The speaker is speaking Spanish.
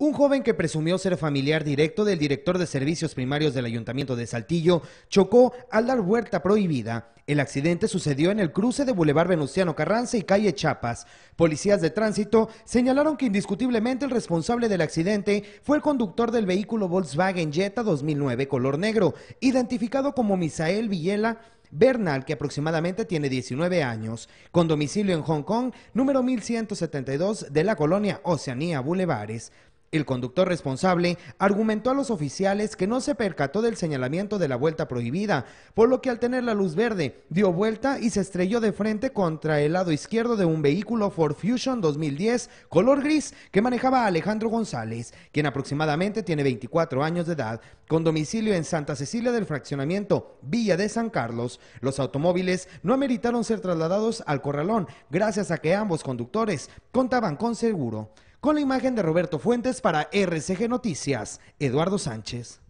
Un joven que presumió ser familiar directo del director de servicios primarios del ayuntamiento de Saltillo chocó al dar vuelta prohibida. El accidente sucedió en el cruce de Boulevard Venustiano Carranza y calle Chapas. Policías de tránsito señalaron que indiscutiblemente el responsable del accidente fue el conductor del vehículo Volkswagen Jetta 2009 color negro, identificado como Misael Villela Bernal, que aproximadamente tiene 19 años, con domicilio en Hong Kong, número 1172 de la colonia Oceanía Boulevares. El conductor responsable argumentó a los oficiales que no se percató del señalamiento de la vuelta prohibida, por lo que al tener la luz verde dio vuelta y se estrelló de frente contra el lado izquierdo de un vehículo Ford Fusion 2010 color gris que manejaba Alejandro González, quien aproximadamente tiene 24 años de edad, con domicilio en Santa Cecilia del fraccionamiento Villa de San Carlos. Los automóviles no ameritaron ser trasladados al corralón gracias a que ambos conductores contaban con seguro. Con la imagen de Roberto Fuentes para RCG Noticias, Eduardo Sánchez.